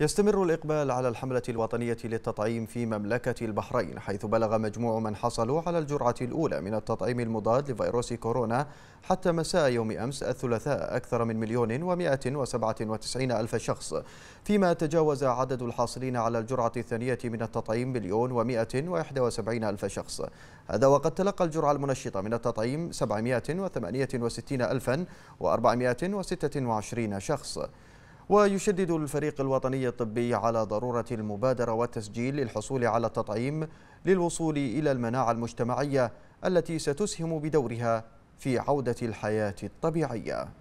يستمر الإقبال على الحملة الوطنية للتطعيم في مملكة البحرين حيث بلغ مجموع من حصلوا على الجرعة الأولى من التطعيم المضاد لفيروس كورونا حتى مساء يوم أمس الثلاثاء أكثر من مليون ومائة وسبعة وتسعين ألف شخص فيما تجاوز عدد الحاصلين على الجرعة الثانية من التطعيم مليون ومائة وإحدى وسبعين ألف شخص هذا وقد تلقى الجرعة المنشطة من التطعيم سبعمائة وثمانية وستين ألفا وأربعمائة وستة وعشرين شخص ويشدد الفريق الوطني الطبي على ضرورة المبادرة والتسجيل للحصول على التطعيم للوصول إلى المناعة المجتمعية التي ستسهم بدورها في عودة الحياة الطبيعية